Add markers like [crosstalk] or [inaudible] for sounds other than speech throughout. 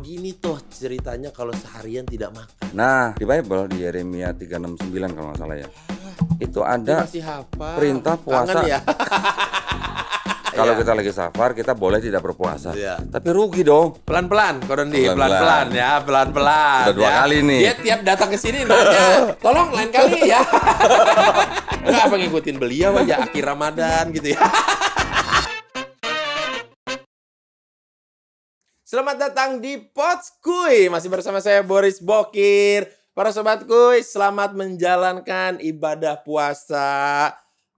begini tuh ceritanya kalau seharian tidak makan. Nah, di Bible di Yeremia 369 kalau nggak salah ya. Ah, Itu ada perintah puasa. ya. [laughs] kalau ya. kita lagi safar kita boleh tidak berpuasa. Ya. Tapi rugi dong. Pelan-pelan, Korondi, pelan-pelan ya, pelan-pelan. Udah dua ya. kali nih. Dia tiap datang ke sini nanya, "Tolong lain kali ya." Enggak [laughs] apa ngikutin beliau aja akhir Ramadan gitu ya. [laughs] Selamat datang di Pots Kui. Masih bersama saya Boris Bokir. Para sobat kuy, selamat menjalankan ibadah puasa.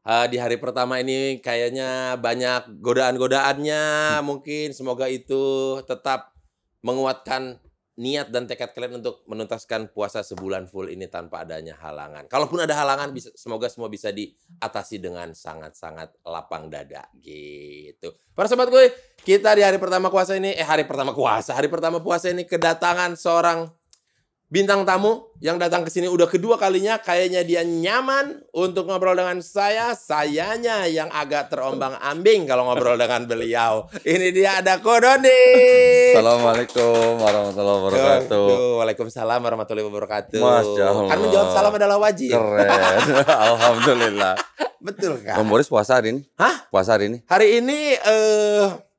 Uh, di hari pertama ini kayaknya banyak godaan-godaannya. Mungkin semoga itu tetap menguatkan niat dan tekad kalian untuk menuntaskan puasa sebulan full ini tanpa adanya halangan. Kalaupun ada halangan, bisa, semoga semua bisa diatasi dengan sangat-sangat lapang dada gitu. Para sobat gue, kita di hari pertama puasa ini, eh hari pertama puasa, hari pertama puasa ini kedatangan seorang bintang tamu yang datang ke sini udah kedua kalinya. Kayaknya dia nyaman untuk ngobrol dengan saya. Sayanya yang agak terombang ambing kalau ngobrol dengan beliau. Ini dia ada Kodoni. Assalamualaikum warahmatullahi wabarakatuh. Waalaikumsalam warahmatullahi wabarakatuh. Masya Allah. Kan menjawab salam adalah wajib. Keren. [laughs] Alhamdulillah. Betul kan? Om Boris puasa hari ini? Hah? Puasa hari ini? Hari ini... uh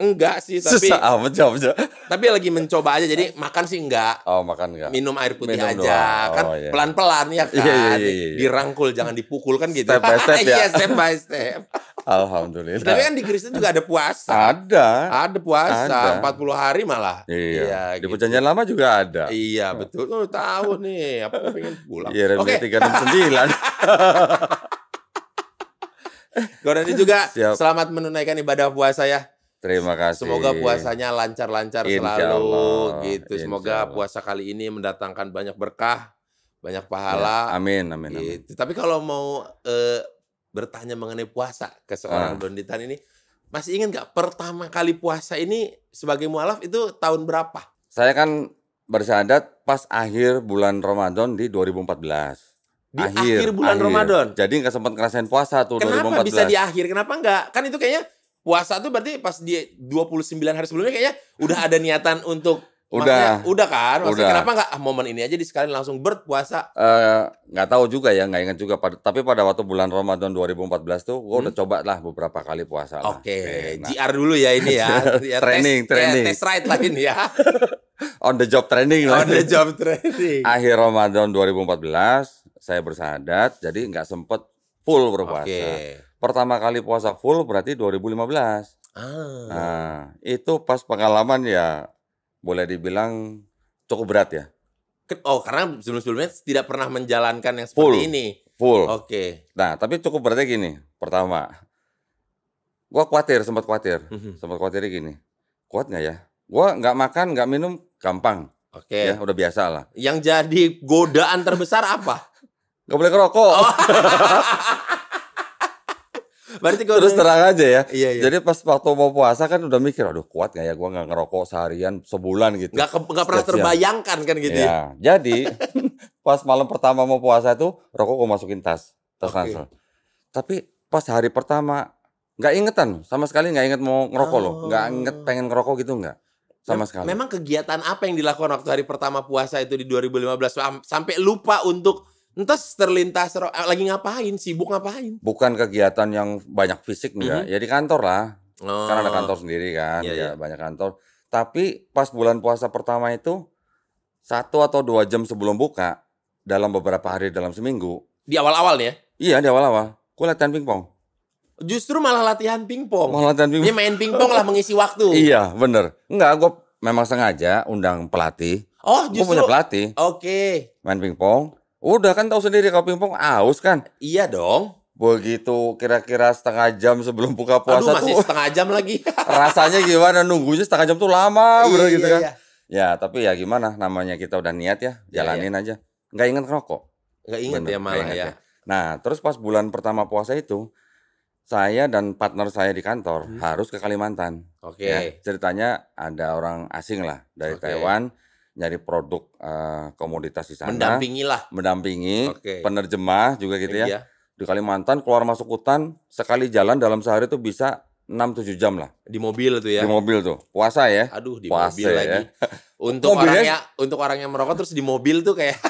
Enggak sih, tapi Susah amat ah, jawabnya. Tapi lagi mencoba aja jadi makan sih enggak. Oh, makan enggak. Minum air putih Minum aja. Doang. kan pelan oh, iya. pelan-pelan ya iya, iya, kan. Iya, iya, iya, Dirangkul jangan dipukul kan gitu. Step by step [laughs] ya. yeah, step by step. Alhamdulillah. Tapi kan di Kristen juga ada puasa. Ada. Ada puasa ada. 40 hari malah. Iya. iya di gitu. perjanjian lama juga ada. Iya, betul. Oh, tahu nih, apa pengen pulang. Iya, Oke. 369. Gorani [laughs] juga Siap. selamat menunaikan ibadah puasa ya. Terima kasih. Semoga puasanya lancar-lancar selalu gitu. Semoga puasa kali ini mendatangkan banyak berkah, banyak pahala. Ya, amin, amin, gitu. Tapi kalau mau eh, bertanya mengenai puasa ke seorang ah. Donditan ini, masih ingin nggak pertama kali puasa ini sebagai mualaf itu tahun berapa? Saya kan bersyahadat pas akhir bulan Ramadan di 2014 di akhir, akhir bulan akhir. Ramadan. Jadi nggak sempat ngerasain puasa tuh Kenapa 2014. bisa di akhir? Kenapa nggak? Kan itu kayaknya puasa tuh berarti pas dia 29 hari sebelumnya kayaknya udah ada niatan untuk [laughs] udah udah kan maksudnya udah. kenapa nggak ah, momen ini aja di sekalian langsung berpuasa eh, nggak uh, tahu juga ya nggak ingat juga pada, tapi pada waktu bulan Ramadan 2014 tuh gue hmm? udah coba lah beberapa kali puasa oke okay. Iya, lah. nah. dulu ya ini ya, ya [laughs] training tes, training ya, test right lah ini ya [laughs] on the job training on the job training akhir Ramadan 2014 saya bersahadat jadi nggak sempet full berpuasa. Okay. Pertama kali puasa full berarti 2015. Ah. Nah, itu pas pengalaman ya boleh dibilang cukup berat ya. Oh, karena sebelum-sebelumnya tidak pernah menjalankan yang seperti full. ini. Full. Oke. Okay. Nah, tapi cukup beratnya gini. Pertama, gua khawatir, sempat khawatir, mm -hmm. sempat khawatir gini. Kuat nggak ya? Gua nggak makan, nggak minum, gampang. Oke. Okay. Ya, udah biasa lah. Yang jadi godaan terbesar apa? Gak boleh ngerokok. Oh. [laughs] Berarti gue terus terang aja ya. Iya, iya. Jadi pas waktu mau puasa kan udah mikir, aduh kuat gak ya gue gak ngerokok seharian sebulan gitu. Gak, gak pernah Setiap terbayangkan kan gitu. Ya. Iya. Jadi [laughs] pas malam pertama mau puasa tuh rokok gue masukin tas, tas okay. ransel. Tapi pas hari pertama gak ingetan, sama sekali gak inget mau ngerokok oh. loh, Gak inget pengen ngerokok gitu gak. sama sekali. Memang kegiatan apa yang dilakukan waktu hari pertama puasa itu di 2015 sampai lupa untuk Entah terlintas eh, lagi ngapain, sibuk ngapain? Bukan kegiatan yang banyak fisik nih Mm -hmm. Ya di kantor lah. Oh. Karena ada kantor sendiri kan, yeah, ya yeah. banyak kantor. Tapi pas bulan puasa pertama itu satu atau dua jam sebelum buka dalam beberapa hari dalam seminggu. Di awal-awal ya? Iya di awal-awal. Gue latihan pingpong. Justru malah latihan pingpong. Malah latihan pingpong. Dia main pingpong lah mengisi waktu. [laughs] iya bener. Enggak gue memang sengaja undang pelatih. Oh justru. Gue punya pelatih. Oke. Okay. Main pingpong. Udah kan tahu sendiri kalau pingpong aus kan? Iya dong. Begitu kira-kira setengah jam sebelum buka puasa Aduh, masih tuh. setengah jam lagi. [laughs] rasanya gimana nunggunya setengah jam tuh lama iya, bro gitu iya, kan. Iya. Ya, tapi ya gimana namanya kita udah niat ya, iya, jalanin iya, iya. aja. Nggak inget rokok. Nggak ingat ya malah ya. ya. Nah, terus pas bulan pertama puasa itu saya dan partner saya di kantor hmm. harus ke Kalimantan. Oke. Okay. Ya, ceritanya ada orang asing lah dari okay. Taiwan nyari produk uh, komoditas di sana. Mendampingi lah. Mendampingi, okay. penerjemah juga gitu ya. Iya. Di Kalimantan keluar masuk hutan sekali jalan dalam sehari itu bisa 6-7 jam lah. Di mobil tuh ya. Di mobil tuh. Puasa ya. Aduh, di Puasa mobil ya. lagi. [laughs] Untuk Mobilnya... orang yang untuk orang yang merokok terus di mobil tuh kayak [laughs]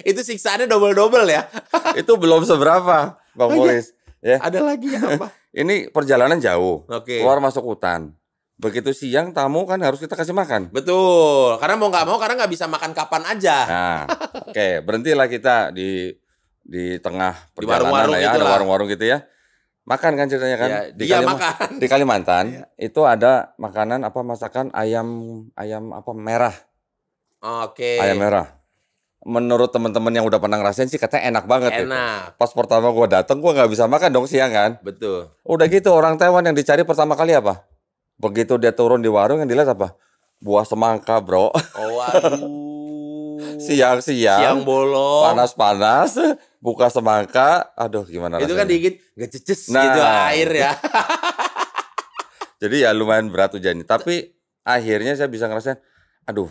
Itu siksaannya double-double ya. [laughs] itu belum seberapa, Bang Polis. Ya. Ada lagi apa? Ini perjalanan jauh. Okay. Keluar masuk hutan begitu siang tamu kan harus kita kasih makan. Betul, karena mau nggak mau karena nggak bisa makan kapan aja. Nah, oke okay. berhentilah kita di di tengah perjalanan ya, di warung -warung ya, ada warung-warung gitu ya. Makan kan ceritanya kan? Ya, di Kalim makan. Di Kalimantan ya. itu ada makanan apa masakan ayam ayam apa merah. Oke. Okay. Ayam merah. Menurut teman-teman yang udah pernah ngerasain sih katanya enak banget Enak. Itu. Pas pertama gua datang gua nggak bisa makan dong siang kan? Betul. Udah gitu orang Taiwan yang dicari pertama kali apa? Begitu dia turun di warung yang dilihat apa? Buah semangka, Bro. Oh, [laughs] Siang-siang. Siang bolong. Panas-panas. Buka semangka. Aduh, gimana Itu kan rasanya? kan digigit Gak nah. gitu air ya. [laughs] Jadi ya lumayan berat hujannya. Tapi akhirnya saya bisa ngerasain, aduh,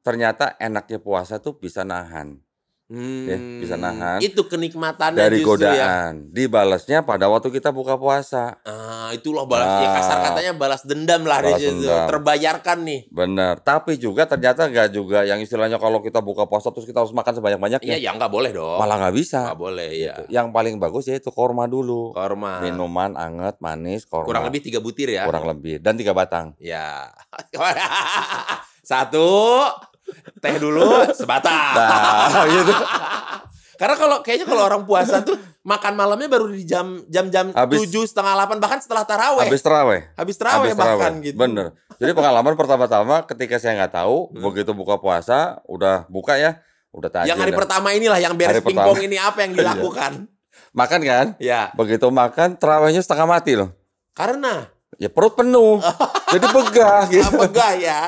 ternyata enaknya puasa tuh bisa nahan. Hmm, ya, bisa nahan. Itu kenikmatannya dari justru ya. godaan. Ya. Dibalasnya pada waktu kita buka puasa. Ah, itulah balasnya Ah. kasar katanya balas dendam lah balas dendam. terbayarkan nih. Benar. Tapi juga ternyata nggak juga yang istilahnya kalau kita buka puasa terus kita harus makan sebanyak-banyaknya. Iya, ya nggak boleh dong. Malah nggak bisa. Nggak boleh, ya. Gitu. Yang paling bagus ya itu korma dulu. Korma. Minuman anget, manis, korma. Kurang lebih tiga butir ya. Kurang lebih dan tiga batang. Ya. [laughs] Satu, teh dulu sebata Nah, gitu. [laughs] Karena kalau kayaknya kalau orang puasa tuh makan malamnya baru di jam jam jam tujuh setengah delapan bahkan setelah taraweh. Habis taraweh. Habis taraweh bahkan gitu. Bener. Jadi pengalaman pertama-tama ketika saya nggak tahu hmm. begitu buka puasa udah buka ya udah tanya. Yang hari dan... pertama inilah yang beres pingpong ini apa yang [laughs] iya. dilakukan? makan kan? Ya. Begitu makan tarawehnya setengah mati loh. Karena? Ya perut penuh. [laughs] Jadi begah ya, gitu. Begah ya.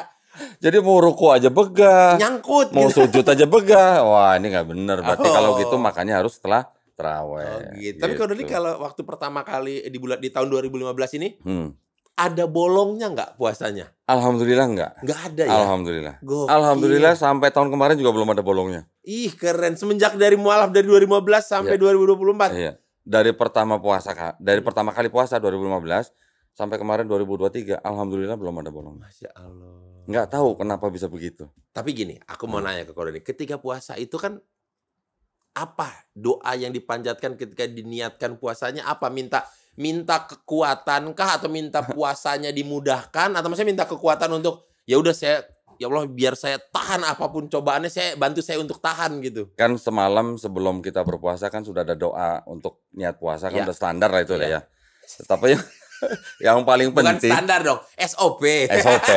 Jadi mau ruku aja begah. Nyangkut. Mau gitu. sujud aja begah. Wah ini nggak bener. Berarti oh. kalau gitu oh. makanya harus setelah terawih. Oh, gitu. gitu. Tapi kalau ini kalau waktu pertama kali eh, di bulan di tahun 2015 ini, hmm. ada bolongnya nggak puasanya? Alhamdulillah nggak. Nggak ada ya. Alhamdulillah. Gokil. Alhamdulillah sampai tahun kemarin juga belum ada bolongnya. Ih keren. Semenjak dari mualaf dari 2015 sampai iya. puluh 2024. Iya. Dari pertama puasa kak, dari pertama kali puasa 2015 sampai kemarin 2023, alhamdulillah belum ada bolong. Masya Allah. Nggak tahu kenapa bisa begitu. Tapi gini, aku mau hmm. nanya ke kau Ketika puasa itu kan apa doa yang dipanjatkan ketika diniatkan puasanya? Apa minta minta kekuatankah atau minta [laughs] puasanya dimudahkan atau maksudnya minta kekuatan untuk ya udah saya ya Allah biar saya tahan apapun cobaannya saya bantu saya untuk tahan gitu. Kan semalam sebelum kita berpuasa kan sudah ada doa untuk niat puasa kan ya. udah standar lah itu iya. ya. lah ya. Tapi [laughs] yang paling Bukan penting. Bukan standar dong, SOP. SOP.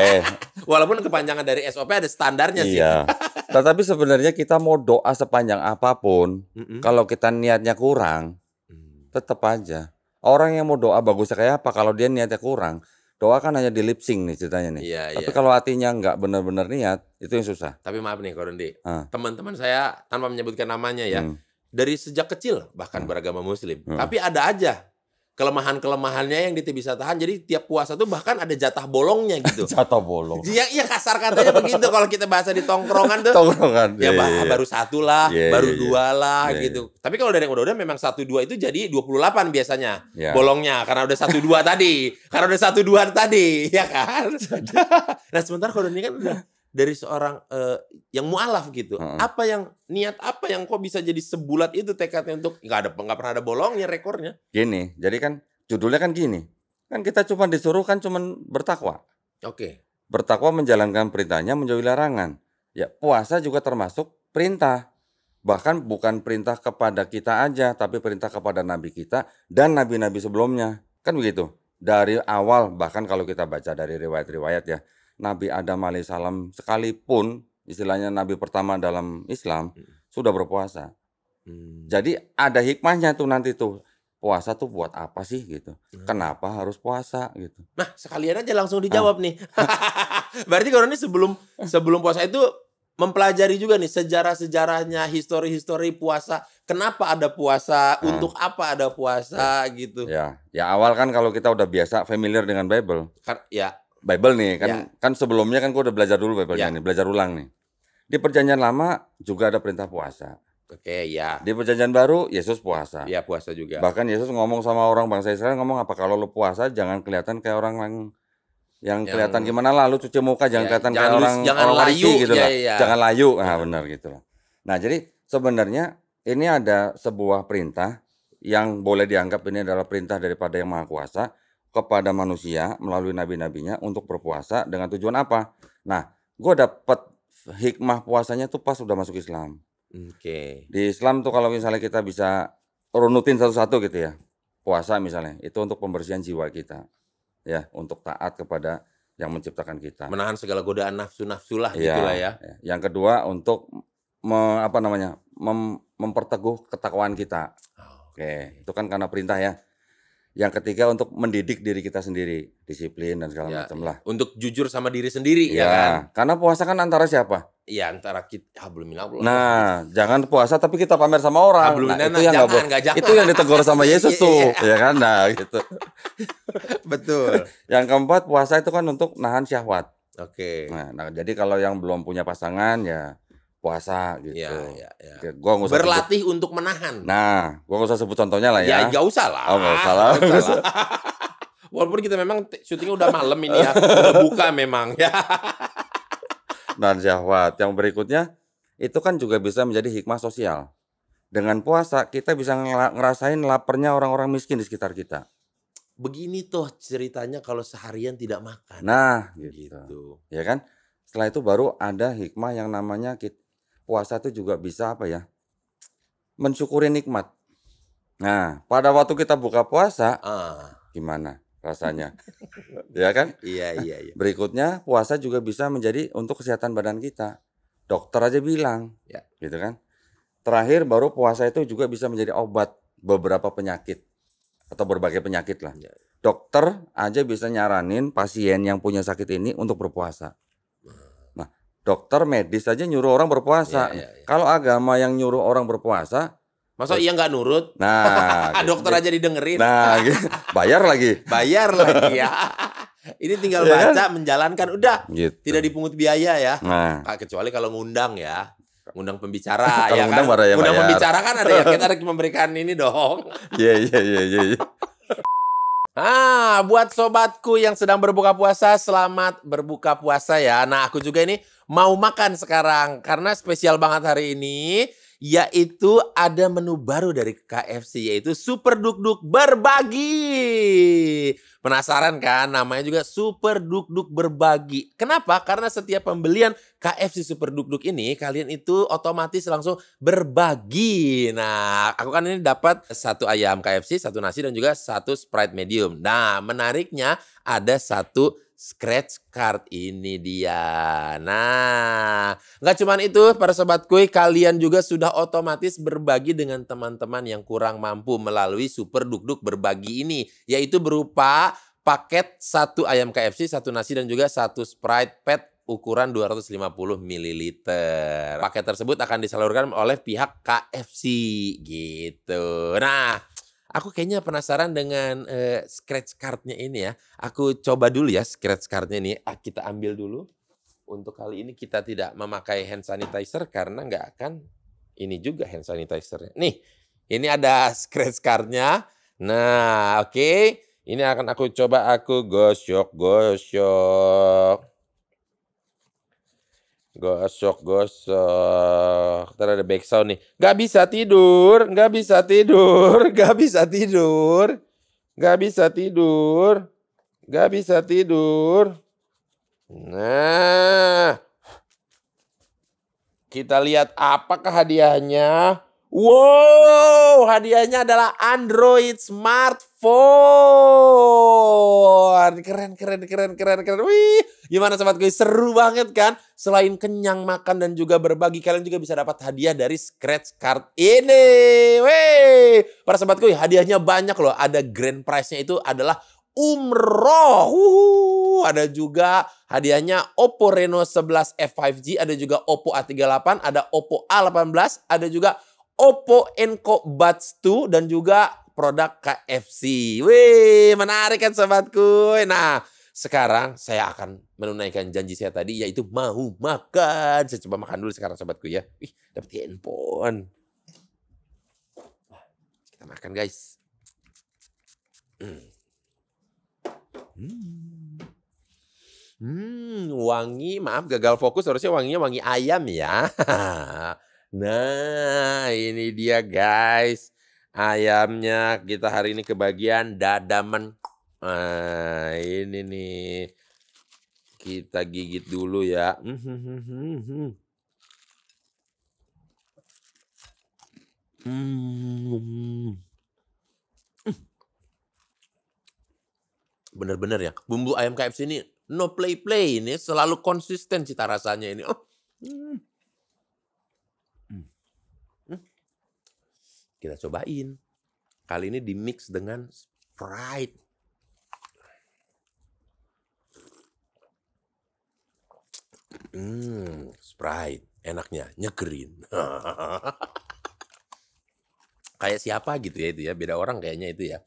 [laughs] Walaupun kepanjangan dari SOP ada standarnya sih. Iya. [laughs] Tetapi sebenarnya kita mau doa sepanjang apapun, mm -mm. kalau kita niatnya kurang, hmm. tetap aja. Orang yang mau doa bagusnya kayak apa? Kalau dia niatnya kurang, doa kan hanya di lipsing nih ceritanya nih. Iya, Tapi iya. kalau hatinya nggak benar-benar niat, itu yang susah. Tapi maaf nih Korundi, ah. teman-teman saya tanpa menyebutkan namanya ya, hmm. dari sejak kecil bahkan hmm. beragama Muslim, hmm. tapi ada aja kelemahan-kelemahannya yang dia bisa tahan. Jadi tiap puasa tuh bahkan ada jatah bolongnya gitu. [laughs] jatah bolong. Iya, iya kasar katanya begitu kalau kita bahasa di tongkrongan tuh. Tongkrongan. Ya, iya, ya. baru satu lah, ya, baru ya. dua lah ya, gitu. Tapi kalau dari yang udah-udah memang satu dua itu jadi 28 biasanya ya. bolongnya karena udah satu dua tadi. Karena udah satu dua tadi, ya kan? [laughs] nah, sebentar kalau ini kan udah dari seorang uh, yang mualaf gitu. Hmm. Apa yang niat apa yang kok bisa jadi sebulat itu tekadnya untuk nggak ada nggak pernah ada bolongnya rekornya. Gini, jadi kan judulnya kan gini. Kan kita cuma disuruh kan cuma bertakwa. Oke. Okay. Bertakwa menjalankan perintahnya menjauhi larangan. Ya, puasa juga termasuk perintah. Bahkan bukan perintah kepada kita aja, tapi perintah kepada nabi kita dan nabi-nabi sebelumnya. Kan begitu. Dari awal bahkan kalau kita baca dari riwayat-riwayat ya Nabi Adam alaihissalam sekalipun istilahnya Nabi pertama dalam Islam hmm. sudah berpuasa. Hmm. Jadi ada hikmahnya tuh nanti tuh puasa tuh buat apa sih gitu? Hmm. Kenapa harus puasa gitu? Nah sekalian aja langsung ah. dijawab ah. nih. [laughs] Berarti kalau ini sebelum sebelum puasa itu mempelajari juga nih sejarah sejarahnya, histori histori puasa. Kenapa ada puasa? Hmm. Untuk apa ada puasa ya. gitu? Ya, ya awal kan kalau kita udah biasa familiar dengan Bible. Kar ya Bible nih kan ya. kan sebelumnya kan gua udah belajar dulu Bible ya. nih, belajar ulang nih. Di perjanjian lama juga ada perintah puasa. Oke, ya. Di perjanjian baru Yesus puasa. Iya, puasa juga. Bahkan Yesus ngomong sama orang bangsa Israel ngomong apa kalau lu puasa jangan kelihatan kayak orang yang yang kelihatan gimana lalu cuci muka jangan ya, kelihatan kayak orang jangan orang layu gitu ya, lah. Ya. ya. Jangan layu. Ah, ya. benar gitu lah. Nah, jadi sebenarnya ini ada sebuah perintah yang boleh dianggap ini adalah perintah daripada yang Maha Kuasa kepada manusia melalui nabi-nabinya untuk berpuasa dengan tujuan apa? Nah, gue dapat hikmah puasanya tuh pas udah masuk Islam. Oke. Okay. Di Islam tuh kalau misalnya kita bisa runutin satu-satu gitu ya, puasa misalnya itu untuk pembersihan jiwa kita, ya untuk taat kepada yang menciptakan kita. Menahan segala godaan nafsu-nafsu lah ya, gitulah ya. Iya. Yang kedua untuk me, apa namanya mem, memperteguh ketakwaan kita. Ah, oke, okay. itu kan karena perintah ya yang ketiga untuk mendidik diri kita sendiri, disiplin dan segala ya, macam ya. lah. Untuk jujur sama diri sendiri ya, ya kan. Karena puasa kan antara siapa? Iya antara kita ah, belum hablumina belum. Nah, jangan puasa tapi kita pamer sama orang. Ah, nah, itu yang nah, jangan, gak, gak Itu yang ditegur sama Yesus [laughs] tuh, iya. ya kan? Nah, gitu. [laughs] Betul. yang keempat puasa itu kan untuk nahan syahwat. Oke. Okay. Nah, nah, jadi kalau yang belum punya pasangan ya puasa gitu. Ya, ya, ya. Gua usah Berlatih sebut. untuk menahan. Nah, gua gak usah sebut contohnya lah ya. Ya gak usah lah. Oh, gak usah lah. Gak usah [laughs] Walaupun kita memang syutingnya udah malam ini ya, udah buka memang ya. Dan syahwat yang berikutnya itu kan juga bisa menjadi hikmah sosial. Dengan puasa kita bisa ngerasain laparnya orang-orang miskin di sekitar kita. Begini tuh ceritanya kalau seharian tidak makan. Nah, gitu. gitu. Ya kan? Setelah itu baru ada hikmah yang namanya kita puasa itu juga bisa apa ya? Mensyukuri nikmat. Nah, pada waktu kita buka puasa, uh. gimana rasanya? [laughs] ya kan? Iya, iya, iya. Berikutnya puasa juga bisa menjadi untuk kesehatan badan kita. Dokter aja bilang, ya. gitu kan? Terakhir baru puasa itu juga bisa menjadi obat beberapa penyakit atau berbagai penyakit lah. Ya. Dokter aja bisa nyaranin pasien yang punya sakit ini untuk berpuasa dokter medis aja nyuruh orang berpuasa. Ya, ya, ya. Kalau agama yang nyuruh orang berpuasa, masa iya nggak nurut? Nah, [laughs] gitu. dokter aja didengerin. Nah, gitu. bayar lagi. [laughs] bayar lagi ya. [laughs] Ini tinggal iya kan? baca, menjalankan, udah. Gitu. Tidak dipungut biaya ya. Nah. Kecuali kalau ngundang ya ngundang pembicara ya ngundang kan. Ya, ngundang ya. pembicara kan ada ya kita harus memberikan ini dong. Iya iya iya iya. iya. Ah, buat sobatku yang sedang berbuka puasa, selamat berbuka puasa ya. Nah, aku juga ini mau makan sekarang karena spesial banget hari ini yaitu ada menu baru dari KFC yaitu Super Duk Duk Berbagi. Penasaran kan? Namanya juga Super Duk Duk Berbagi. Kenapa? Karena setiap pembelian KFC Super Duk Duk ini kalian itu otomatis langsung berbagi. Nah, aku kan ini dapat satu ayam KFC, satu nasi dan juga satu Sprite medium. Nah, menariknya ada satu scratch card ini dia. Nah, nggak cuma itu para sobat kue, kalian juga sudah otomatis berbagi dengan teman-teman yang kurang mampu melalui super duk-duk berbagi ini, yaitu berupa paket satu ayam KFC, satu nasi dan juga satu Sprite Pet ukuran 250 ml. Paket tersebut akan disalurkan oleh pihak KFC gitu. Nah, Aku kayaknya penasaran dengan uh, scratch cardnya ini ya. Aku coba dulu ya scratch cardnya ini. Ah, kita ambil dulu. Untuk kali ini kita tidak memakai hand sanitizer karena nggak akan ini juga hand sanitizer. Nih, ini ada scratch cardnya. Nah, oke. Okay. Ini akan aku coba aku gosok-gosok. Gosok, gosok. Ntar ada back sound nih. Gak bisa tidur, gak bisa tidur, [laughs] gak bisa tidur. Gak bisa tidur, gak bisa tidur. Nah, kita lihat apakah hadiahnya. Wow, hadiahnya adalah Android smartphone. Keren, keren, keren, keren, keren. Wih, gimana sobat gue? Seru banget kan? Selain kenyang makan dan juga berbagi, kalian juga bisa dapat hadiah dari scratch card ini. Wih, para sobat gue, hadiahnya banyak loh. Ada grand prize-nya itu adalah umroh. Uhuh. Ada juga hadiahnya Oppo Reno 11 F5G, ada juga Oppo A38, ada Oppo A18, ada juga Oppo Enco Buds 2 dan juga produk KFC. Wih, menarik kan sobatku. Nah, sekarang saya akan menunaikan janji saya tadi yaitu mau makan. Saya coba makan dulu sekarang sobatku ya. Wih, dapat handphone. Kita makan guys. Hmm. hmm, wangi, maaf gagal fokus harusnya wanginya wangi ayam ya. [laughs] Nah, ini dia guys. Ayamnya kita hari ini kebagian dadaman. Nah, ini nih. Kita gigit dulu ya. [laughs] Bener-bener ya. Bumbu ayam KFC ini no play-play ini selalu konsisten cita rasanya ini. Oh. Kita cobain. Kali ini dimix dengan Sprite. Hmm, Sprite. Enaknya, nyegerin. [laughs] Kayak siapa gitu ya itu ya. Beda orang kayaknya itu ya.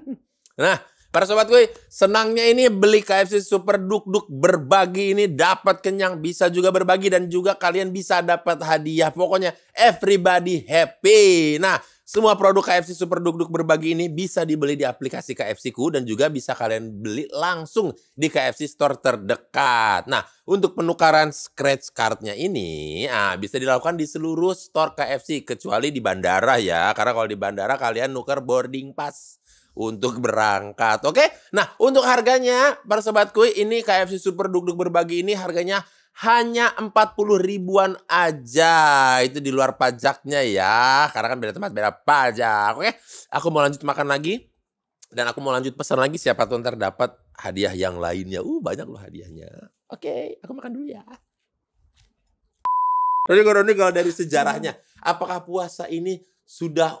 [laughs] nah, para sobat gue, senangnya ini beli KFC Super Duk-Duk berbagi ini dapat kenyang, bisa juga berbagi dan juga kalian bisa dapat hadiah. Pokoknya everybody happy. Nah, semua produk KFC Super Duk Duk Berbagi ini bisa dibeli di aplikasi KFC Ku dan juga bisa kalian beli langsung di KFC Store terdekat. Nah, untuk penukaran scratch cardnya ini ah, bisa dilakukan di seluruh store KFC kecuali di bandara ya. Karena kalau di bandara kalian nuker boarding pass untuk berangkat. Oke, nah untuk harganya, para sobatku, ini KFC Super Duk Duk Berbagi ini harganya hanya 40 ribuan aja. Itu di luar pajaknya ya. Karena kan beda tempat beda pajak. Oke, aku mau lanjut makan lagi. Dan aku mau lanjut pesan lagi siapa tuh ntar dapat hadiah yang lainnya. Uh, banyak loh hadiahnya. Oke, aku makan dulu ya. Roni Roni kalau dari sejarahnya, apakah puasa ini sudah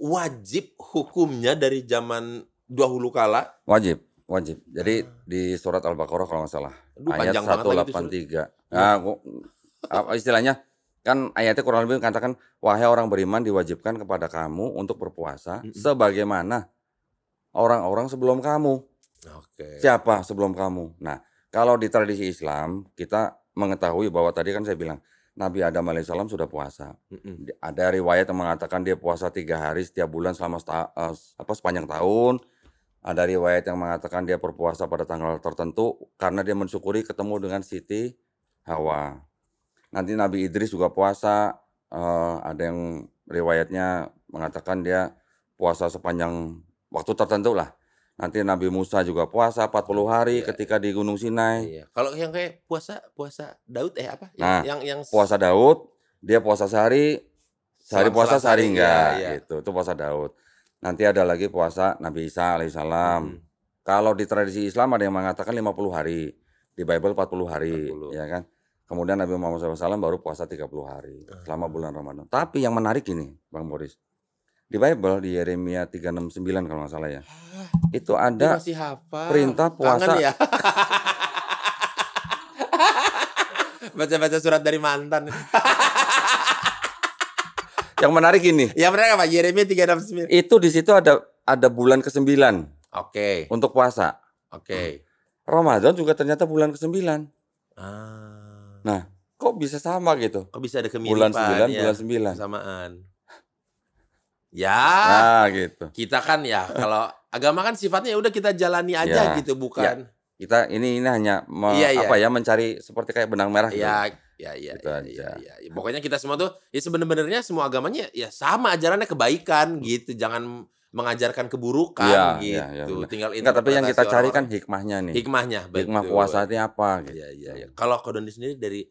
wajib hukumnya dari zaman dahulu kala? Wajib wajib. Jadi ah. di surat Al-Baqarah kalau nggak salah Aduh, ayat 183. Nah, ya. istilahnya kan ayatnya kurang lebih mengatakan wahai orang beriman diwajibkan kepada kamu untuk berpuasa mm -hmm. sebagaimana orang-orang sebelum kamu. Okay. Siapa sebelum kamu? Nah, kalau di tradisi Islam kita mengetahui bahwa tadi kan saya bilang Nabi Adam alaihissalam sudah puasa. mm -hmm. Ada riwayat yang mengatakan dia puasa tiga hari setiap bulan selama uh, apa sepanjang tahun. Ada ah, riwayat yang mengatakan dia berpuasa pada tanggal tertentu karena dia mensyukuri ketemu dengan Siti Hawa. Nanti Nabi Idris juga puasa. Uh, ada yang riwayatnya mengatakan dia puasa sepanjang waktu tertentu lah. Nanti Nabi Musa juga puasa 40 iya. hari iya. ketika di Gunung Sinai. Iya. Kalau yang kayak puasa puasa Daud eh apa? Yang, nah, yang yang puasa Daud, dia puasa sehari, sehari puasa sehari enggak iya, iya. gitu. Itu puasa Daud. Nanti ada lagi puasa Nabi Isa alaihissalam. Hmm. Kalau di tradisi Islam ada yang mengatakan 50 hari, di Bible 40 hari, 40. ya kan? Kemudian Nabi Muhammad SAW baru puasa 30 hari ah. selama bulan Ramadan. Tapi yang menarik ini, Bang Boris, di Bible di Yeremia 369 kalau nggak salah ya, itu ada perintah puasa. Kangen ya? [laughs] Baca-baca surat dari mantan. [laughs] Yang menarik ini. Yang menarik apa? Yeremia 369. Itu di situ ada ada bulan ke-9. Oke. Okay. Untuk puasa. Oke. Okay. Ramadan juga ternyata bulan ke-9. Ah. Nah, kok bisa sama gitu? Kok bisa ada kemiripan? Bulan 9, ya, bulan 9. Samaan. [laughs] Ya. Nah, gitu. Kita kan ya kalau [laughs] agama kan sifatnya udah kita jalani aja ya, gitu, bukan. Ya. Kita ini ini hanya me, ya, ya. apa ya mencari seperti kayak benang merah ya, gitu. Ya, Ya ya, gitu ya, ya, aja. ya ya. Pokoknya kita semua tuh ya sebenarnya semua agamanya ya sama ajarannya kebaikan hmm. gitu. Jangan mengajarkan keburukan ya, gitu. Ya, ya, Tinggal Enggak, tapi yang kita cari kan hikmahnya nih. Hikmahnya, betul. Hikmah puasa itu apa gitu. Iya iya ya. Kalau Kodondi sendiri dari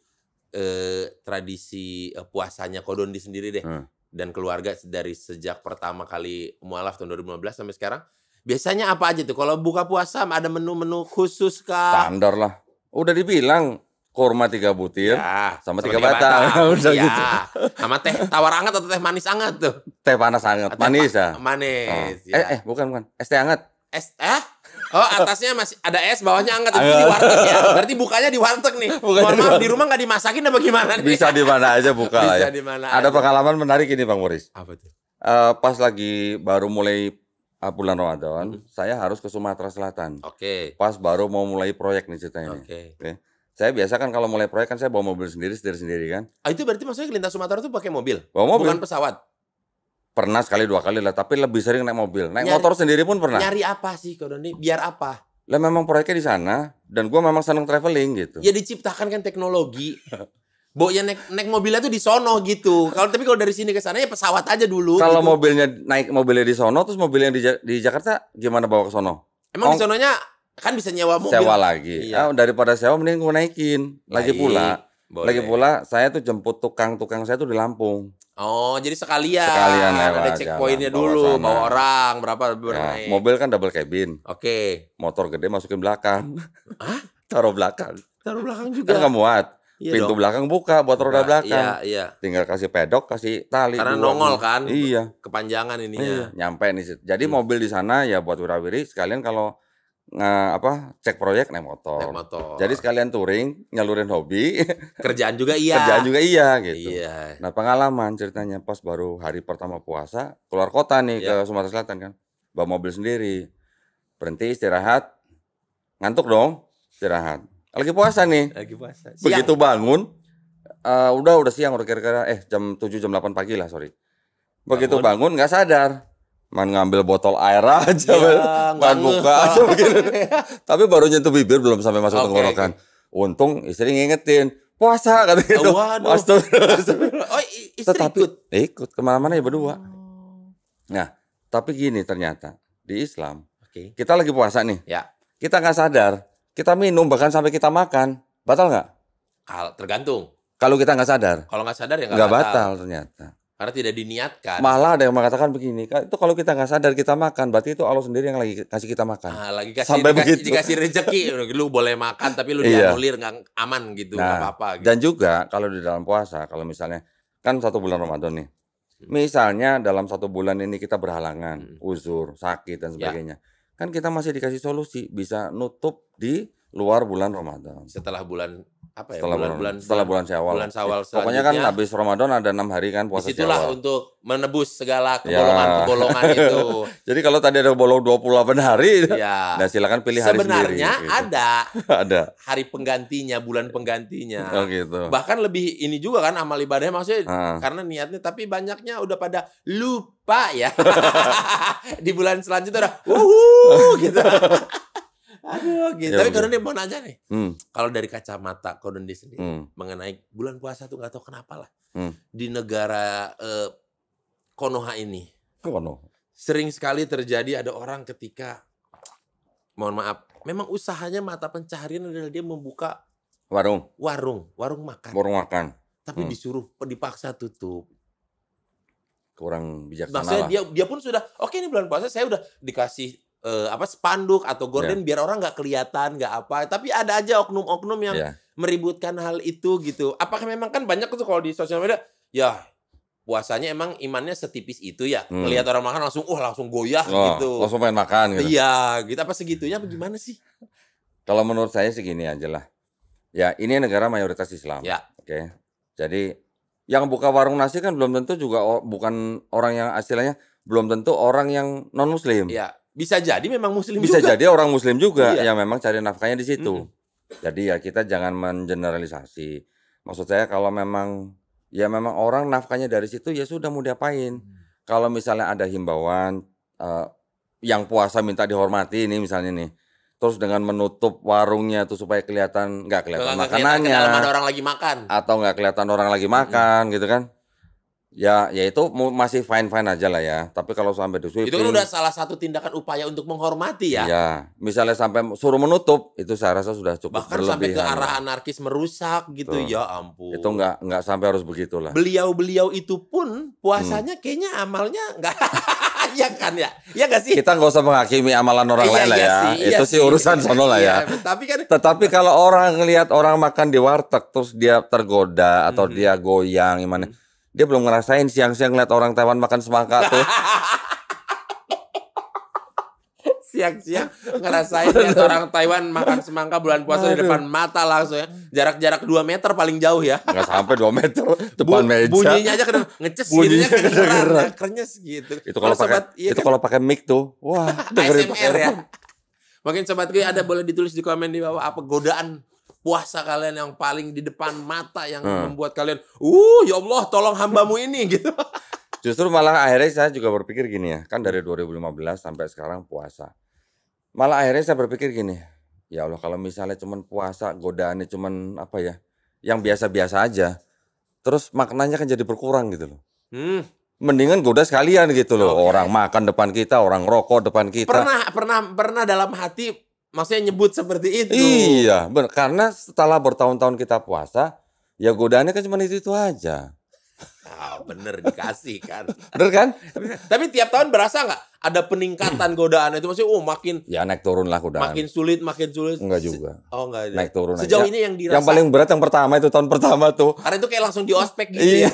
eh, tradisi eh, puasanya Kodondi sendiri deh. Hmm. Dan keluarga dari sejak pertama kali mualaf tahun 2015 sampai sekarang Biasanya apa aja tuh? Kalau buka puasa ada menu-menu khusus kah? Standar lah. Udah dibilang kurma tiga butir ya, sama, sama tiga, tiga batang. batang. [laughs] Udah ya. gitu. Sama teh tawar hangat atau teh manis hangat tuh. Teh panas hangat. Teh manis ya. Manis. Oh. Ya. Eh, iya. eh bukan bukan. Es teh hangat. Es eh? Oh atasnya masih ada es, bawahnya hangat itu di warteg ya. Berarti bukanya di warteg nih. [laughs] Bukan Mohon maaf di rumah nggak dimasakin apa gimana nih? Bisa di mana aja buka Bisa ya. Bisa di mana. Ada aja. pengalaman menarik ini Bang Boris. Apa tuh? Uh, pas lagi baru mulai uh, bulan Ramadan, hmm. saya harus ke Sumatera Selatan. Oke. Okay. Pas baru mau mulai proyek nih ceritanya. Oke. Okay. Okay. Saya biasa kan kalau mulai proyek kan saya bawa mobil sendiri, sendiri sendiri kan. Ah, itu berarti maksudnya lintas Sumatera tuh pakai mobil? Bawa mobil. Bukan pesawat? Pernah sekali dua kali lah, tapi lebih sering naik mobil. Naik nyari, motor sendiri pun pernah. Nyari apa sih Kak Doni? Biar apa? Lah memang proyeknya di sana dan gua memang senang traveling gitu. Ya diciptakan kan teknologi. ya naik naik mobilnya tuh di sono gitu. Kalau tapi kalau dari sini ke sana ya pesawat aja dulu. Kalau gitu. mobilnya naik mobilnya di sono terus mobilnya di, di Jakarta gimana bawa ke sono? Emang Ong, di sononya kan bisa nyewa mobil. Sewa lagi. Iya. Ah, daripada sewa mending gue naikin. Lagi nah, pula, iya, boleh. lagi pula saya tuh jemput tukang-tukang saya tuh di Lampung. Oh, jadi sekalian. Sekalian lewat. Ada checkpointnya dulu, mau bawa orang berapa ya, berapa. Ya, mobil kan double cabin. Oke. Okay. Motor gede masukin belakang. Hah? [laughs] Taruh belakang. Taruh belakang juga. Kan gak muat. Iya Pintu dong. belakang buka buat roda belakang. Iya, iya. Tinggal kasih pedok, kasih tali. Karena nongol nongol kan. Iya. Kepanjangan ininya. Iya. Nyampe nih. Jadi hmm. mobil di sana ya buat wirawiri sekalian kalau nge, apa cek proyek naik motor. naik motor. Jadi sekalian touring, nyalurin hobi. [laughs] Kerjaan juga iya. Kerjaan juga iya gitu. Iya. Nah pengalaman ceritanya pas baru hari pertama puasa keluar kota nih iya. ke Sumatera Selatan kan, bawa mobil sendiri, berhenti istirahat, ngantuk dong, istirahat. Lagi puasa nih. Lagi puasa. Siang. Begitu bangun, uh, udah udah siang udah kira-kira eh jam 7 jam 8 pagi lah sorry. Begitu bangun nggak sadar main ngambil botol air aja, ya, main buka aja begini. [laughs] Tapi baru nyentuh bibir belum sampai masuk okay, tenggorokan. Untung istri ngingetin puasa kata gitu. Waduh. Master. oh, istri Tetapi, ikut. Ikut kemana-mana ya berdua. Oh. Nah, tapi gini ternyata di Islam, okay. kita lagi puasa nih. Ya. Kita nggak sadar, kita minum bahkan sampai kita makan, batal nggak? Kalau tergantung. Kalau kita nggak sadar. Kalau nggak sadar ya nggak batal. batal ternyata. Karena tidak diniatkan. Malah ada yang mengatakan begini, itu kalau kita nggak sadar kita makan, berarti itu Allah sendiri yang lagi kasih kita makan. Ah, lagi kasih Sampai dikasih, begitu. dikasih rezeki, [laughs] lu boleh makan tapi lu iya. dianulir nggak aman gitu, nggak nah, apa-apa. Gitu. Dan juga kalau di dalam puasa, kalau misalnya kan satu bulan Ramadan nih, hmm. misalnya dalam satu bulan ini kita berhalangan, hmm. uzur, sakit dan ya. sebagainya, ya. kan kita masih dikasih solusi, bisa nutup di luar bulan Ramadan. Setelah bulan apa ya setelah bulan-bulan setelah bulan Syawal. Bulan Syawal Pokoknya kan habis Ramadan ada enam hari kan puasa Disitulah untuk menebus segala ya. kebolongan-kebolongan [laughs] itu. Jadi kalau tadi ada bolong 28 hari, ya. nah silakan pilih hari Sebenarnya sendiri. Sebenarnya gitu. ada [laughs] ada hari penggantinya, bulan penggantinya. Oh gitu. Bahkan lebih ini juga kan amal ibadahnya maksudnya ah. karena niatnya tapi banyaknya udah pada lupa ya. [laughs] Di bulan selanjutnya udah uh gitu. Aduh iya, gitu. Ya, Tapi dia mau nanya nih. Hmm. Kalau dari kacamata dia sendiri hmm. mengenai bulan puasa tuh nggak tahu kenapa lah. Hmm. Di negara eh, Konoha ini. Konoha. Sering sekali terjadi ada orang ketika mohon maaf, memang usahanya mata pencaharian adalah dia membuka warung. Warung, warung makan. Warung makan. Tapi hmm. disuruh dipaksa tutup kurang bijaksana Maksudnya dia dia pun sudah oke okay, ini bulan puasa saya udah dikasih uh, apa spanduk atau gorden yeah. biar orang nggak kelihatan nggak apa tapi ada aja oknum-oknum yang yeah. meributkan hal itu gitu apakah memang kan banyak tuh kalau di sosial media ya puasanya emang imannya setipis itu ya hmm. ngelihat orang makan langsung uh langsung goyah oh, gitu langsung pengen makan gitu iya gitu apa segitunya apa gimana sih kalau menurut saya segini aja lah ya ini negara mayoritas Islam ya. oke okay. jadi yang buka warung nasi kan belum tentu juga bukan orang yang istilahnya belum tentu orang yang non muslim ya bisa jadi memang muslim bisa juga. jadi orang muslim juga iya. yang memang cari nafkahnya di situ. Hmm. Jadi ya kita jangan mengeneralisasi. Maksud saya kalau memang ya memang orang nafkahnya dari situ ya sudah mau diapain. Hmm. Kalau misalnya ada himbauan uh, yang puasa minta dihormati ini misalnya nih. Terus dengan menutup warungnya tuh supaya kelihatan nggak kelihatan Kalo makanannya. Kelihatan orang lagi makan. Atau nggak kelihatan orang lagi makan hmm. gitu kan. Ya, ya itu masih fine-fine aja lah ya. Tapi kalau sampai di itu kan udah salah satu tindakan upaya untuk menghormati ya. Iya, misalnya sampai suruh menutup itu saya rasa sudah cukup Bahkan berlebihan. sampai ke arah anarkis merusak gitu Tuh. ya ampun. Itu nggak nggak sampai harus begitulah. Beliau-beliau itu pun puasanya hmm. kayaknya amalnya nggak [laughs] Iya kan ya, ya gak sih? Kita nggak usah menghakimi amalan orang iya, lain lah iya ya. Sih, iya itu iya sih urusan sono lah ya. tapi kan, tetapi kalau orang ngelihat orang makan di warteg terus dia tergoda atau hmm. dia goyang gimana, hmm. Dia belum ngerasain siang-siang lihat orang Taiwan makan semangka tuh. [laughs] siang-siang ngerasain lihat orang Taiwan makan semangka bulan puasa Aduh. di depan mata langsung ya. Jarak-jarak 2 meter paling jauh ya. Enggak sampai 2 meter depan Bu, meja. Bunyinya aja kena ngeces bunyinya kedengeran. Kernyes ya, gitu. Itu kalau pakai iya itu kan? kalau pakai mic tuh. Wah, [laughs] dengerin ASMR ya. Mungkin sobat gue ada boleh ditulis di komen di bawah apa godaan puasa kalian yang paling di depan mata yang hmm. membuat kalian uh ya Allah tolong hambamu ini [laughs] gitu justru malah akhirnya saya juga berpikir gini ya kan dari 2015 sampai sekarang puasa malah akhirnya saya berpikir gini ya Allah kalau misalnya cuman puasa godaannya cuman apa ya yang biasa-biasa aja terus maknanya kan jadi berkurang gitu loh hmm mendingan goda sekalian gitu loh. Okay. Orang makan depan kita, orang rokok depan kita. Pernah pernah pernah dalam hati maksudnya nyebut seperti itu. Iya, benar. Karena setelah bertahun-tahun kita puasa, ya godaannya kan cuma itu itu aja. Oh, bener dikasih kan. [laughs] bener kan? Tapi, tiap tahun berasa nggak ada peningkatan godaan itu maksudnya oh makin ya naik turun lah godaan. Makin sulit, makin sulit. Enggak juga. Oh enggak. Ada. Naik turun Sejauh aja. ini yang dirasa. Yang paling berat yang pertama itu tahun pertama tuh. Karena itu kayak langsung di ospek gitu Iya. Ya.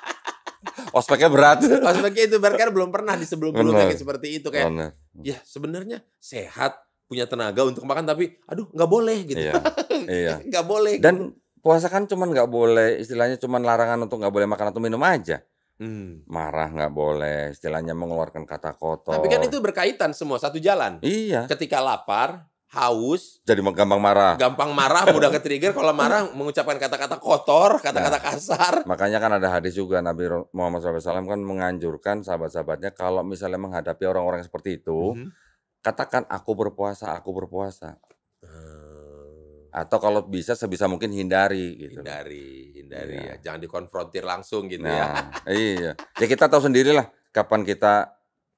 [laughs] ospeknya berat. ospeknya itu berarti kan belum pernah di sebelum-sebelumnya seperti itu kayak. Bener. Ya sebenarnya sehat punya tenaga untuk makan tapi aduh nggak boleh gitu. Iya. [laughs] iya. Gak boleh. Dan gitu. puasa kan cuman nggak boleh istilahnya cuman larangan untuk nggak boleh makan atau minum aja. Hmm. Marah nggak boleh, istilahnya mengeluarkan kata kotor. Tapi kan itu berkaitan semua satu jalan. Iya. Ketika lapar, haus, jadi gampang marah. Gampang marah, [laughs] mudah trigger kalau marah mengucapkan kata-kata kotor, kata-kata nah, kasar. Makanya kan ada hadis juga Nabi Muhammad SAW kan menganjurkan sahabat-sahabatnya kalau misalnya menghadapi orang-orang seperti itu, -hmm katakan aku berpuasa, aku berpuasa. Hmm. Atau kalau bisa sebisa mungkin hindari gitu. Hindari, hindari ya. ya. Jangan dikonfrontir langsung gitu ya. nah, ya. Iya. Ya kita tahu sendirilah kapan kita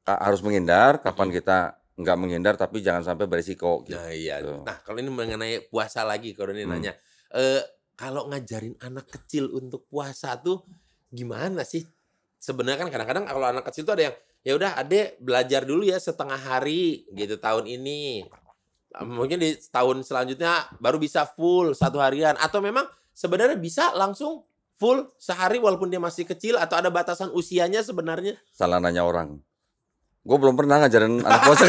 ah, harus menghindar, kapan kita nggak menghindar tapi jangan sampai berisiko gitu. Nah, iya. So. Nah, kalau ini mengenai puasa lagi kalau ini hmm. nanya eh kalau ngajarin anak kecil untuk puasa tuh gimana sih? Sebenarnya kan kadang-kadang kalau anak kecil tuh ada yang ya udah ade belajar dulu ya setengah hari gitu tahun ini mungkin di tahun selanjutnya baru bisa full satu harian atau memang sebenarnya bisa langsung full sehari walaupun dia masih kecil atau ada batasan usianya sebenarnya salah nanya orang gue belum pernah ngajarin anak puasa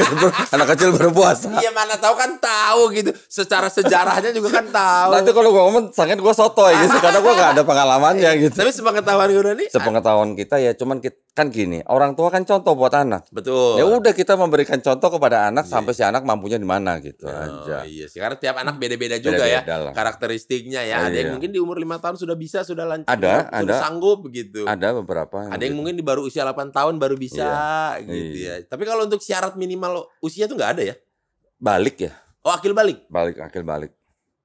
anak kecil berpuasa iya mana tahu kan tahu gitu secara sejarahnya juga kan tahu nanti kalau gue ngomong sangat gue soto ya gitu karena gue gak ada pengalamannya iya. gitu tapi sepengetahuan gue nih sepengetahuan kita ya cuman kita, kan gini, orang tua kan contoh buat anak. Betul. Ya udah kita memberikan contoh kepada anak yeah. sampai si anak mampunya di mana gitu oh, aja. Iya sih, karena tiap anak beda-beda juga beda -beda ya lah. karakteristiknya ya. Ada iya. yang mungkin di umur lima tahun sudah bisa, sudah lancar, ada, sudah ada, sanggup gitu Ada beberapa. Yang ada yang gitu. mungkin di baru usia 8 tahun baru bisa iya. gitu iya. ya. Tapi kalau untuk syarat minimal usia tuh nggak ada ya? Balik ya. Oh, akil balik. Balik akil balik.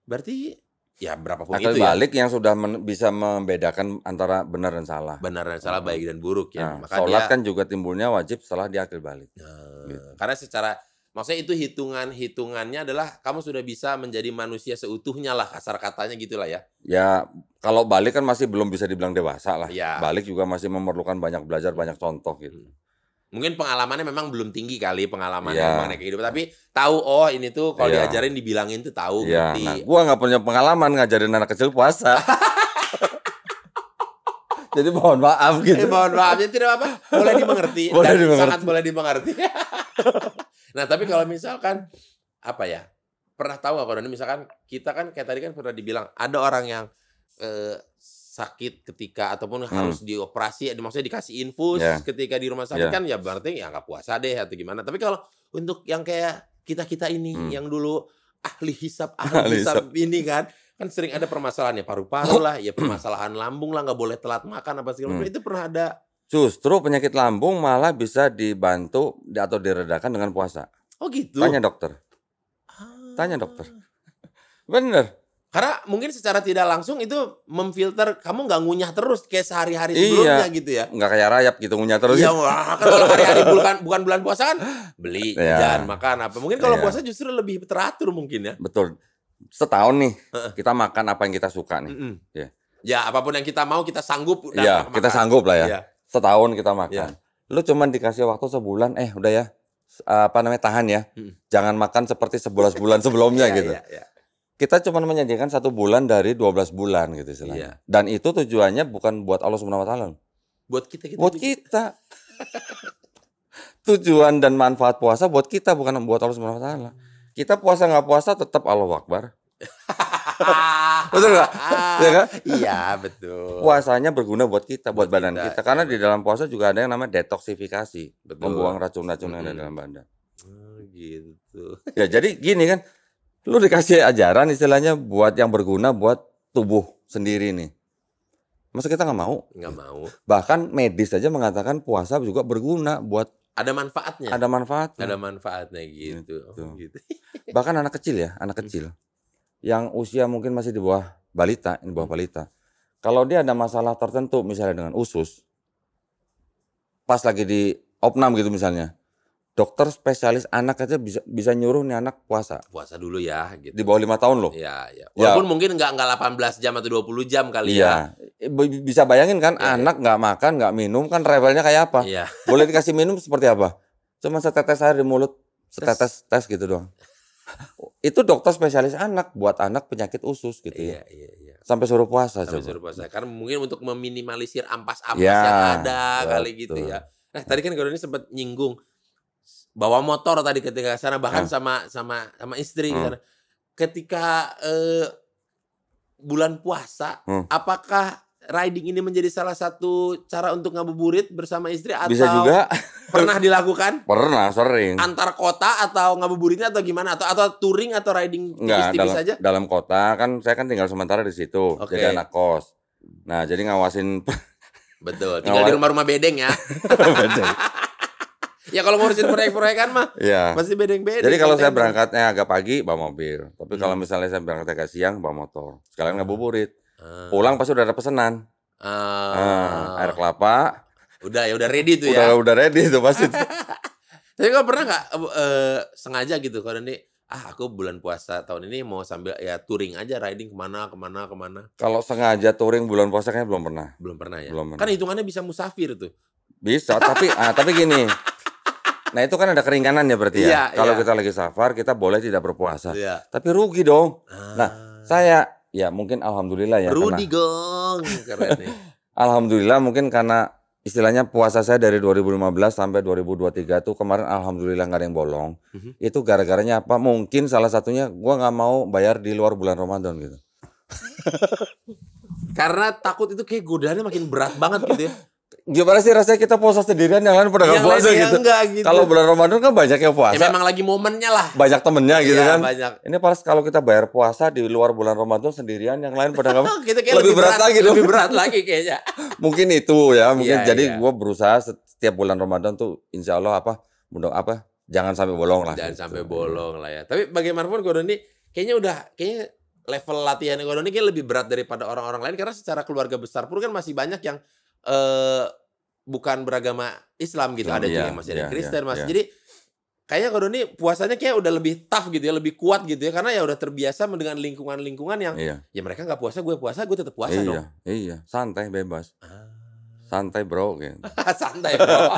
Berarti ya berapapun Akal itu ya. balik ya. yang sudah men bisa membedakan antara benar dan salah. Benar dan salah, baik dan buruk ya. Nah, sholat dia, kan juga timbulnya wajib setelah diakhir balik. Nah, gitu. Karena secara maksudnya itu hitungan hitungannya adalah kamu sudah bisa menjadi manusia seutuhnya lah kasar katanya gitulah ya. Ya kalau balik kan masih belum bisa dibilang dewasa lah. Ya. Balik juga masih memerlukan banyak belajar banyak contoh gitu. Hmm mungkin pengalamannya memang belum tinggi kali pengalaman yeah. mengenai kehidupan tapi tahu oh ini tuh kalau yeah. diajarin dibilangin tuh tahu yeah. Iya, ngerti. Nah, gua nggak punya pengalaman ngajarin anak kecil puasa. [laughs] Jadi mohon maaf eh, gitu. Eh, mohon maaf, jadi tidak apa-apa. Boleh dimengerti. [laughs] boleh dan dimengerti. sangat boleh dimengerti. [laughs] nah, tapi kalau misalkan apa ya? Pernah tahu gak kalau misalkan kita kan kayak tadi kan pernah dibilang ada orang yang eh, sakit ketika ataupun hmm. harus dioperasi ya, maksudnya dikasih infus yeah. ketika di rumah sakit yeah. kan ya berarti ya nggak puasa deh atau gimana tapi kalau untuk yang kayak kita kita ini hmm. yang dulu ahli hisap [laughs] ahli, ahli hisap ini kan kan sering ada permasalahan ya paru-paru lah ya permasalahan lambung lah nggak boleh telat makan apa segala macam hmm. itu pernah ada justru penyakit lambung malah bisa dibantu atau diredakan dengan puasa oh gitu tanya dokter ah. tanya dokter bener karena mungkin secara tidak langsung itu memfilter kamu nggak ngunyah terus kayak sehari-hari iya. sebelumnya gitu ya. Nggak kayak rayap gitu ngunyah terus. Iya, wah, kan kalau hari-hari [laughs] bukan bukan bulan puasa kan beli, iya. jajan, makan apa. Mungkin kalau iya. puasa justru lebih teratur mungkin ya. Betul. Setahun nih kita makan apa yang kita suka nih. Mm-mm. Ya. ya, apapun yang kita mau kita sanggup Iya, kita sanggup lah ya. Iya. Setahun kita makan. Iya. Lu cuman dikasih waktu sebulan, eh udah ya apa namanya tahan ya, hmm. jangan makan seperti sebulan sebulan sebelumnya iya, gitu. Iya, iya kita cuma menyajikan satu bulan dari 12 bulan gitu istilahnya. Iya. Dan itu tujuannya bukan buat Allah Subhanahu wa taala. Buat kita, kita Buat kita. Tujuan dan manfaat puasa buat kita bukan buat Allah Subhanahu wa taala. Kita puasa nggak puasa tetap Allah Akbar. [laughs] betul nggak? ya kan? Iya betul. Puasanya berguna buat kita, buat, buat badan kita, kita. karena ya. di dalam puasa juga ada yang namanya detoksifikasi, betul. membuang racun-racun yang mm -hmm. ada dalam badan. Oh, gitu. Ya jadi gini kan, Lu dikasih ajaran istilahnya buat yang berguna buat tubuh sendiri nih. Masa kita nggak mau? Nggak mau. Bahkan medis aja mengatakan puasa juga berguna buat ada manfaatnya. Ada manfaat Ada manfaatnya gitu. gitu. Oh, gitu. [laughs] Bahkan anak kecil ya, anak kecil yang usia mungkin masih di bawah balita, di bawah balita. Kalau dia ada masalah tertentu misalnya dengan usus, pas lagi di opnam gitu misalnya, dokter spesialis anak aja bisa bisa nyuruh nih anak puasa. Puasa dulu ya gitu. Di bawah lima tahun loh. Iya, iya. Ya. Walaupun ya. mungkin enggak nggak 18 jam atau 20 jam kali ya. iya. ya. Bisa bayangin kan ya, anak nggak ya. makan, enggak minum kan rebelnya kayak apa? Iya. Boleh dikasih minum seperti apa? Cuma setetes air di mulut, setetes tes, tes gitu doang. itu dokter spesialis anak buat anak penyakit usus gitu ya. Iya, iya, iya. Sampai suruh puasa Sampai coba. suruh puasa. Karena mungkin untuk meminimalisir ampas-ampas ya, yang ada betul. kali gitu ya. Nah, tadi kan Gordon sempat nyinggung bawa motor tadi ketika sana bahkan hmm. sama sama sama istri hmm. Ketika eh, bulan puasa, hmm. apakah riding ini menjadi salah satu cara untuk ngabuburit bersama istri atau Bisa juga. pernah dilakukan? Pernah, sering. Antar kota atau ngabuburitnya atau gimana? Atau atau touring atau riding Enggak, tipis dalam, aja? Dalam kota kan saya kan tinggal sementara di situ, okay. jadi anak kos. Nah, jadi ngawasin Betul, [laughs] tinggal di rumah-rumah bedeng ya. [laughs] ya kalau ngurusin proyek-proyekan mah ya. pasti bedeng-bedeng. Jadi kalau saya berangkatnya agak pagi bawa mobil, tapi hmm. kalau misalnya saya berangkatnya agak siang bawa motor. Sekalian ah. ngabuburit. Hmm. Pulang pasti udah ada pesanan. Hmm. hmm. air kelapa. Udah ya udah ready tuh ya. Udah udah ready tuh pasti. [laughs] Tapi kok pernah nggak uh, sengaja gitu kalau ini ah aku bulan puasa tahun ini mau sambil ya touring aja riding kemana kemana kemana. Kalau sengaja touring bulan puasa kayaknya belum pernah. Belum pernah ya. Belum pernah. Kan hitungannya bisa musafir tuh. Bisa tapi ah tapi gini [laughs] Nah itu kan ada ya berarti ya. ya Kalau ya. kita lagi safar kita boleh tidak berpuasa. Ya. Tapi rugi dong. Nah ah. saya ya mungkin alhamdulillah ya. Rugi gong. [laughs] alhamdulillah mungkin karena istilahnya puasa saya dari 2015 sampai 2023 tuh kemarin alhamdulillah nggak ada yang bolong. Mm -hmm. Itu gara-garanya apa? Mungkin salah satunya gue nggak mau bayar di luar bulan Ramadan gitu. [laughs] Karena takut itu kayak godaannya makin berat banget gitu ya. [laughs] gimana sih rasanya kita puasa sendirian yang lain pada gak iya puasa ya gitu. Enggak, gitu. Kalau bulan Ramadan kan banyak yang puasa. Ya memang lagi momennya lah. Banyak temennya gitu iya, kan. Banyak. Ini pas kalau kita bayar puasa di luar bulan Ramadan sendirian yang lain pada puasa. [laughs] gitu, lebih, lebih berat, berat lagi Lebih berat lagi kayaknya. [laughs] mungkin itu ya, mungkin ya, jadi ya. gue berusaha setiap bulan Ramadan tuh insya Allah apa, mudah apa, jangan sampai bolong lah. Jangan gitu. sampai bolong lah ya. Tapi bagaimanapun gue ini kayaknya udah kayaknya level latihan ini kayaknya lebih berat daripada orang-orang lain karena secara keluarga besar pun kan masih banyak yang eh bukan beragama Islam gitu, ada iya, juga yang masih ada iya, Kristen, iya, masih. Iya. Jadi kayaknya kalau ini puasanya kayak udah lebih tough gitu ya, lebih kuat gitu ya, karena ya udah terbiasa dengan lingkungan-lingkungan yang iya. ya mereka nggak puasa, gue puasa, gue tetap puasa iya, dong. Iya, santai bebas. Ah. Santai bro gitu. [laughs] santai bro. [laughs]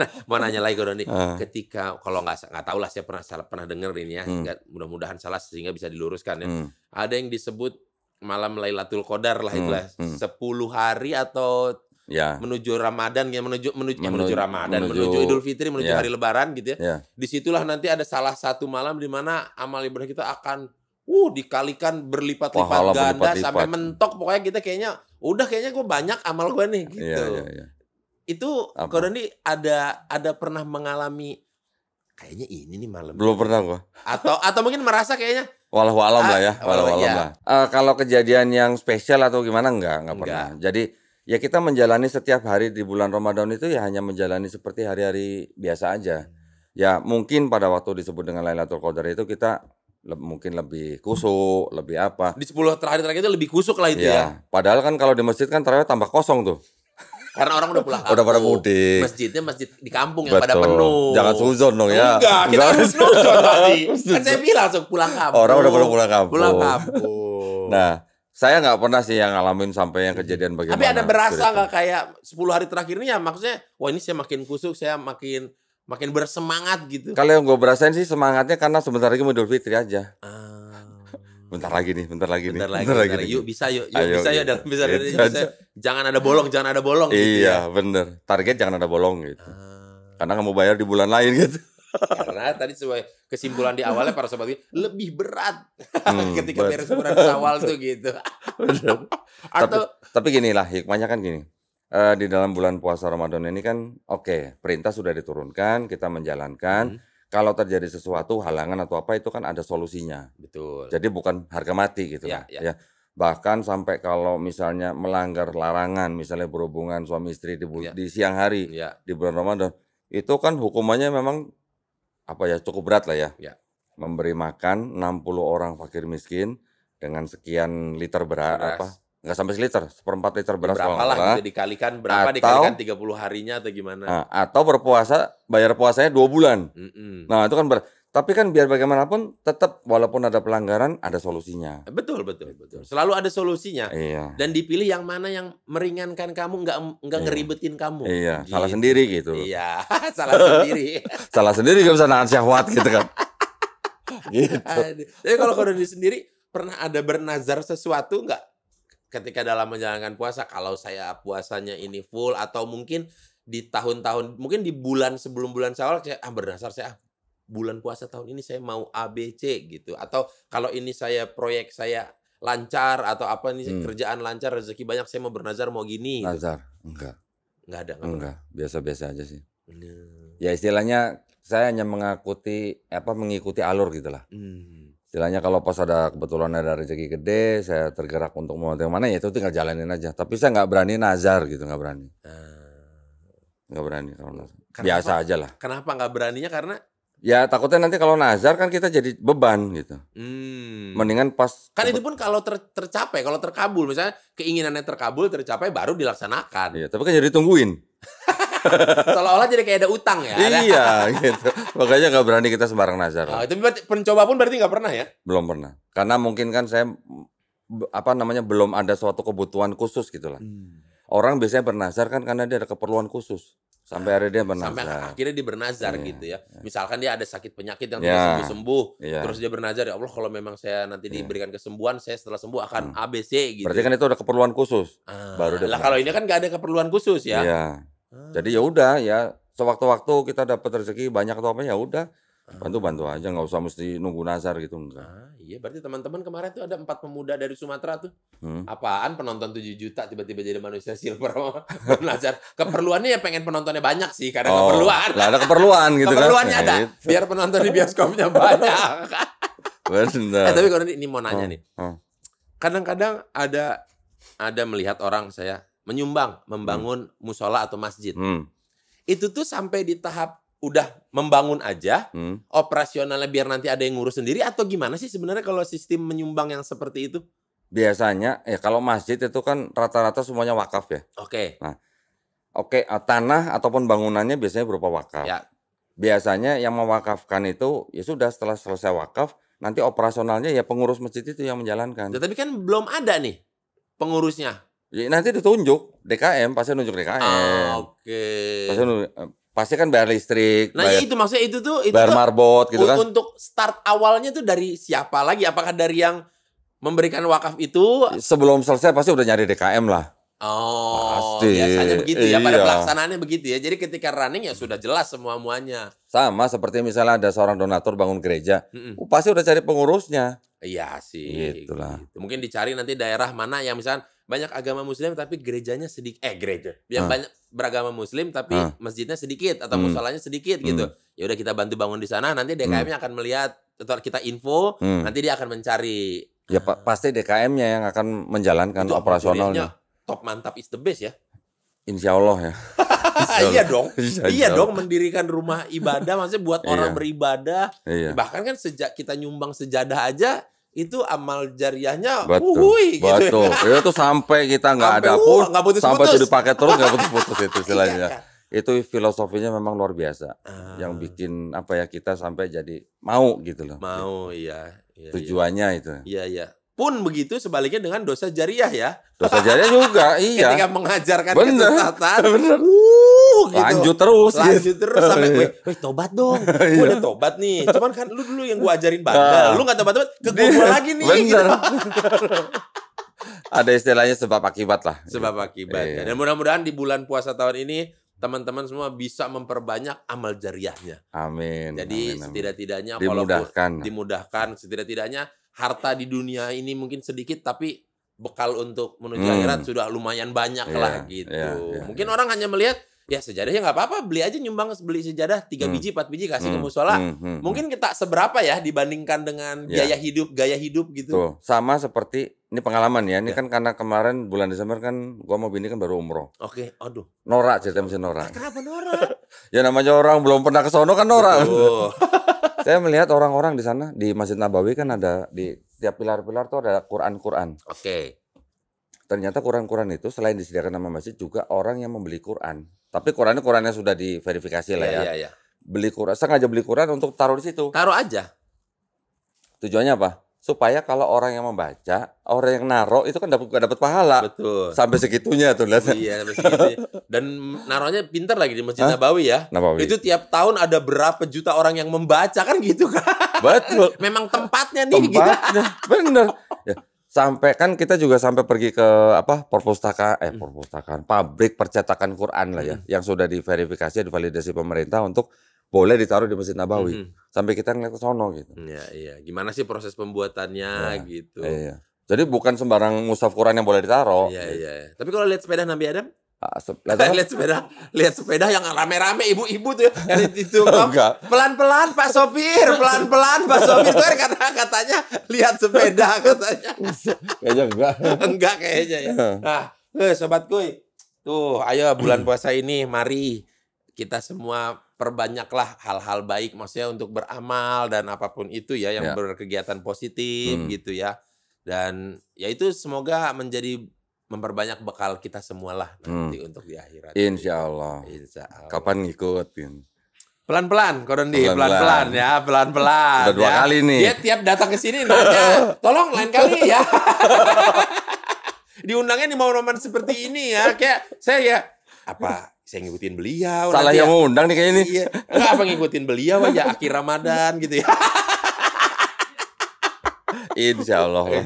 nah, mau nanya lagi Doni, uh. ketika kalau nggak nggak tahu lah saya pernah salah pernah denger ini ya, hmm. mudah-mudahan salah sehingga bisa diluruskan ya. Hmm. Ada yang disebut malam Lailatul Qadar lah hmm, itulah hmm, 10 hari atau ya. menuju Ramadan ya menuju menuju, ya, menuju, menuju Ramadan menuju, menuju Idul Fitri menuju ya. hari Lebaran gitu ya. ya. Disitulah nanti ada salah satu malam di mana amal ibadah kita akan uh dikalikan berlipat-lipat ganda berlipat sampai mentok pokoknya kita kayaknya udah kayaknya gue banyak amal gue nih ya, gitu. Ya, ya, ya. Itu Koroni ada ada pernah mengalami kayaknya ini nih malam. Belum pernah gua. Atau atau mungkin merasa kayaknya Walau alam ah, lah ya, ah, walau alam iya. lah. Uh, kalau kejadian yang spesial atau gimana enggak, enggak pernah. Enggak. Jadi ya kita menjalani setiap hari di bulan Ramadan itu ya hanya menjalani seperti hari-hari biasa aja. Ya mungkin pada waktu disebut dengan Lailatul Qadar itu kita le mungkin lebih kusuk, lebih apa. Di 10 terakhir terakhir itu lebih kusuk lah itu ya. ya. Padahal kan kalau di masjid kan terakhir tambah kosong tuh. Karena orang udah pulang Udah pada mudik. Masjidnya masjid di kampung yang pada penuh. Jangan suzon dong ya. Enggak, kita harus suzon [laughs] tadi. Kan saya bilang langsung pulang kampung. Orang udah pada pulang kampung. Pulang kampung. nah, saya nggak pernah sih yang ngalamin sampai yang kejadian bagaimana. Tapi ada berasa nggak kayak 10 hari terakhir ini ya maksudnya, wah ini saya makin kusuk, saya makin makin bersemangat gitu. Kalau yang gue berasain sih semangatnya karena sebentar lagi Idul Fitri aja. Ah. Bentar lagi nih, bentar lagi bentar nih. Lagi, bentar lagi, bentar lagi. Yuk bisa yuk, yuk Ayo, bisa yuk, dalam bisa, bisa, bisa, Jangan ada bolong, jangan ada bolong. Gitu iya, gitu ya. bener. Target jangan ada bolong gitu. Ah. Karena kamu bayar di bulan lain gitu. Karena tadi sebagai kesimpulan di awalnya para sobat ini lebih berat hmm, [laughs] ketika beres bulan awal tuh gitu. [laughs] Atau tapi, tapi gini lah hikmahnya kan gini. Uh, di dalam bulan puasa Ramadan ini kan oke okay, perintah sudah diturunkan kita menjalankan hmm kalau terjadi sesuatu halangan atau apa itu kan ada solusinya. Betul. Jadi bukan harga mati gitu ya. Kan, ya. ya. Bahkan sampai kalau misalnya melanggar larangan, misalnya berhubungan suami istri di, ya. di siang hari ya. di bulan Ramadan, itu kan hukumannya memang apa ya cukup berat lah ya. ya. Memberi makan 60 orang fakir miskin dengan sekian liter berat beras. apa nggak sampai seliter, seperempat liter beras berapa lah gitu dikalikan berapa atau, dikalikan 30 harinya atau gimana? Nah, atau berpuasa bayar puasanya dua bulan. Mm -mm. Nah itu kan ber, tapi kan biar bagaimanapun tetap walaupun ada pelanggaran ada solusinya. Betul betul betul. Selalu ada solusinya. Iya. Dan dipilih yang mana yang meringankan kamu nggak nggak iya. ngeribetin kamu. Iya. Gitu. Salah sendiri gitu. Iya. [laughs] salah sendiri. [laughs] salah sendiri gak bisa nahan syahwat gitu kan. gitu. [laughs] Jadi kalau kau sendiri pernah ada bernazar sesuatu enggak ketika dalam menjalankan puasa kalau saya puasanya ini full atau mungkin di tahun-tahun mungkin di bulan sebelum bulan Syawal saya ah berdasar saya ah, bulan puasa tahun ini saya mau ABC gitu atau kalau ini saya proyek saya lancar atau apa ini hmm. kerjaan lancar rezeki banyak saya mau bernazar mau gini nazar gitu. enggak enggak ada enggak, biasa-biasa aja sih hmm. ya istilahnya saya hanya mengikuti apa mengikuti alur gitulah hmm Jalannya kalau pas ada kebetulan ada rezeki gede, saya tergerak untuk mau yang mana ya itu tinggal jalanin aja. Tapi saya nggak berani nazar gitu, nggak berani. Eh. Nggak berani kalau Kenapa, Biasa aja lah. Kenapa nggak beraninya? Karena Ya takutnya nanti kalau nazar kan kita jadi beban gitu. Hmm. Mendingan pas kan itu pun kalau ter, tercapai, kalau terkabul misalnya keinginannya terkabul, tercapai baru dilaksanakan. Iya, tapi kan jadi tungguin. [laughs] [laughs] Seolah-olah jadi kayak ada utang ya. iya gitu. Makanya nggak berani kita sembarang nazar. Oh, itu pencoba pun berarti nggak pernah ya? Belum pernah. Karena mungkin kan saya apa namanya belum ada suatu kebutuhan khusus gitulah. Hmm. Orang biasanya bernazar kan karena dia ada keperluan khusus sampai akhirnya dia bernazar. Sampai akhirnya dia bernazar yeah. gitu ya. Iya. Misalkan dia ada sakit penyakit yang yeah. tidak iya, sembuh-sembuh, iya. terus dia bernazar ya Allah kalau memang saya nanti yeah. diberikan kesembuhan, saya setelah sembuh akan hmm. ABC gitu. Berarti ya. kan itu ada keperluan khusus. Ah. Baru Lah kalau ini kan gak ada keperluan khusus ya. Yeah. Ah. Jadi ya udah ya sewaktu-waktu kita dapat rezeki banyak atau apa ya udah ah. bantu-bantu aja nggak usah mesti nunggu nazar gitu enggak. Ah, iya berarti teman-teman kemarin tuh ada empat pemuda dari Sumatera tuh. Hmm? Apaan penonton 7 juta tiba-tiba jadi manusia silver [laughs] nazar. Keperluannya ya pengen penontonnya banyak sih karena oh, keperluan. Lah ada keperluan gitu keperluannya kan. Keperluannya ada. Nah, biar penonton di bioskopnya banyak. Benar. Eh, tapi kalau ini, ini mau nanya oh, nih. Hmm. Kadang-kadang oh. ada ada melihat orang saya menyumbang, hmm. membangun hmm. musola atau masjid. Hmm. Itu tuh sampai di tahap udah membangun aja, hmm. operasionalnya biar nanti ada yang ngurus sendiri atau gimana sih sebenarnya kalau sistem menyumbang yang seperti itu? Biasanya ya kalau masjid itu kan rata-rata semuanya wakaf ya. Oke. Okay. Nah, oke okay, eh, tanah ataupun bangunannya biasanya berupa wakaf. Ya. Biasanya yang mewakafkan itu ya sudah setelah selesai wakaf nanti operasionalnya ya pengurus masjid itu yang menjalankan. tapi kan belum ada nih pengurusnya. Ya, nanti ditunjuk DKM, pasti nunjuk DKM. Ah, Oke. Okay. Pasti eh, pasti kan bayar listrik. Nah bayar, itu maksudnya itu tuh itu bayar tuh, marbot gitu kan. Untuk start awalnya tuh dari siapa lagi? Apakah dari yang memberikan wakaf itu? Sebelum selesai pasti udah nyari DKM lah. Oh, pasti. biasanya begitu ya. Iya. Pada pelaksanaannya begitu ya. Jadi ketika running ya sudah jelas semua muanya. Sama seperti misalnya ada seorang donatur bangun gereja, mm -mm. pasti udah cari pengurusnya. Iya sih. Gitu Gitu. Mungkin dicari nanti daerah mana yang misalnya banyak agama muslim tapi gerejanya sedikit eh gereja yang ah. banyak beragama muslim tapi ah. masjidnya sedikit atau hmm. musolanya sedikit hmm. gitu hmm. ya udah kita bantu bangun di sana nanti DKM-nya hmm. akan melihat kita info hmm. nanti dia akan mencari ya pa pasti DKM-nya yang akan menjalankan Itu operasionalnya top mantap is the best ya Insya Allah ya [laughs] iya dong, [laughs] iya dong mendirikan rumah ibadah maksudnya buat iya. orang beribadah. Iya. Bahkan kan sejak kita nyumbang sejadah aja itu amal jariahnya betul, uhui, gitu. betul [laughs] itu sampai kita nggak ada uh, pun gak putus -putus. sampai itu dipakai terus nggak putus-putus itu [laughs] istilahnya ya. iya, kan? itu filosofinya memang luar biasa ah. yang bikin apa ya kita sampai jadi mau gitu loh mau iya, iya, iya. tujuannya iya. itu iya iya pun begitu sebaliknya dengan dosa jariah ya dosa jariah juga [laughs] iya ketika mengajarkan bener, kesesatan bener uh gitu. lanjut terus lanjut gitu. terus sampai gue iya. weh tobat dong [laughs] iya. gue udah tobat nih cuman kan lu dulu yang gue ajarin bandel nah. lu gak tobat tobat ke gue iya. lagi nih Bener. Gitu. [laughs] ada istilahnya sebab akibat lah sebab akibat iya. dan mudah-mudahan di bulan puasa tahun ini teman-teman semua bisa memperbanyak amal jariahnya. Amin. Jadi setidak-tidaknya dimudahkan. dimudahkan setidak-tidaknya harta di dunia ini mungkin sedikit tapi bekal untuk menuju hmm. akhirat sudah lumayan banyak yeah, lah gitu. Yeah, yeah, Mungkin yeah. orang hanya melihat ya sejadah ya nggak apa-apa beli aja nyumbang beli sejadah tiga hmm. biji empat biji kasih hmm. ke musola hmm, hmm. Hmm. mungkin kita seberapa ya dibandingkan dengan ya. gaya hidup gaya hidup gitu Tuh. sama seperti ini pengalaman ya ini ya. kan karena kemarin bulan Desember kan gua mau bini kan baru umroh oke okay. aduh norak cerita mesti norak nah, kenapa norak [laughs] ya namanya orang belum pernah ke sono kan norak [laughs] saya melihat orang-orang di sana di Masjid Nabawi kan ada di tiap pilar-pilar tuh ada Quran-Quran oke ternyata Quran-Quran itu selain disediakan nama masjid juga orang yang membeli Quran. Tapi Qurannya Qurannya sudah diverifikasi lah iya, ya. Iya, iya. Beli Quran, sengaja beli Quran untuk taruh di situ. Taruh aja. Tujuannya apa? Supaya kalau orang yang membaca, orang yang naruh itu kan dapat dapat pahala. Betul. Sampai segitunya tuh lihat. Iya, sampai segitunya. Dan naruhnya pinter lagi di Masjid Nabawi ya. Nabawi. Itu tiap tahun ada berapa juta orang yang membaca kan gitu kan. Betul. [laughs] Memang tempatnya nih gitu. tempatnya, gitu. Bener. Ya [laughs] sampai kan kita juga sampai pergi ke apa perpustaka eh hmm. perpustakaan pabrik percetakan Quran lah ya hmm. yang sudah diverifikasi divalidasi pemerintah untuk boleh ditaruh di masjid Nabawi hmm. sampai kita ngeliat ke sono gitu. Iya iya gimana sih proses pembuatannya ya, gitu. Iya. Jadi bukan sembarang mushaf Quran yang boleh ditaruh. Iya iya. Tapi kalau lihat sepeda Nabi Adam Ah, lihat, lihat sepeda, lihat sepeda yang rame-rame ibu-ibu tuh ya, yang itu [laughs] oh, Pelan-pelan Pak sopir, pelan-pelan Pak sopir itu kan kata katanya lihat sepeda [laughs] katanya. kayaknya enggak. [laughs] enggak kayaknya ya. Nah, eh, sobat kuy, tuh ayo bulan puasa ini mari kita semua perbanyaklah hal-hal baik maksudnya untuk beramal dan apapun itu ya yang ya. berkegiatan positif hmm. gitu ya. Dan ya itu semoga menjadi memperbanyak bekal kita semualah hmm. nanti hmm. untuk di akhirat. Insya Allah. Insya Allah. Kapan ngikutin? Pelan-pelan, Korondi. Pelan-pelan ya, pelan-pelan. Udah dua ya. kali nih. Dia tiap datang ke sini nanya, tolong lain kali ya. [laughs] Diundangnya di mau momen seperti ini ya. Kayak saya ya, apa saya ngikutin beliau. Salah yang ya. undang nih kayak ini. Iya. Enggak apa ngikutin beliau aja akhir Ramadan gitu ya. [laughs] Insya Allah. nih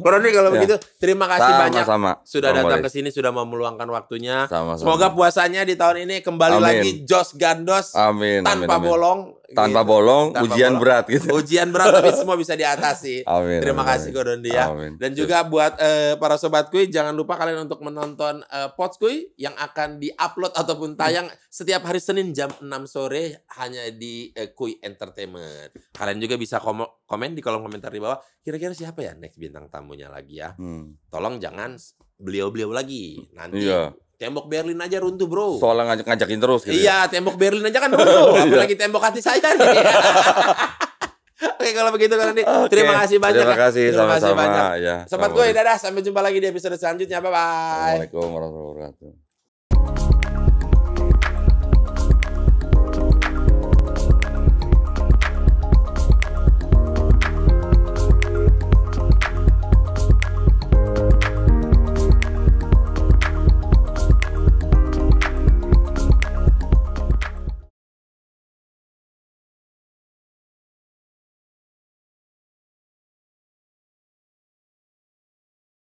iya. kalau ya. begitu terima kasih sama, banyak sama. sudah sama datang ke sini sudah mau waktunya. Sama, sama. Semoga puasanya di tahun ini kembali amin. lagi jos gandos amin, tanpa amin, amin. bolong tanpa gitu. bolong tanpa ujian bolong. berat gitu ujian berat tapi [laughs] semua bisa diatasi amin, terima amin, kasih Gordon dia ya. amin. dan juga buat uh, para sobat kui jangan lupa kalian untuk menonton uh, eh, pot kui yang akan diupload ataupun hmm. tayang setiap hari Senin jam 6 sore hanya di uh, kui entertainment kalian juga bisa kom komen di kolom komentar di bawah kira-kira siapa ya next bintang tamunya lagi ya hmm. tolong jangan beliau-beliau lagi nanti yeah. Tembok Berlin aja runtuh bro. Soalnya ngajak ngajakin terus. Gitu ya? iya, tembok Berlin aja kan [laughs] runtuh. Iya. Apalagi tembok hati saya nih. [laughs] Oke kalau begitu kan nih. Okay. Terima kasih banyak. Terima ya. kasih sama-sama. Iya, ya, Sobat gue dadah sampai jumpa lagi di episode selanjutnya. Bye bye. Assalamualaikum warahmatullahi wabarakatuh.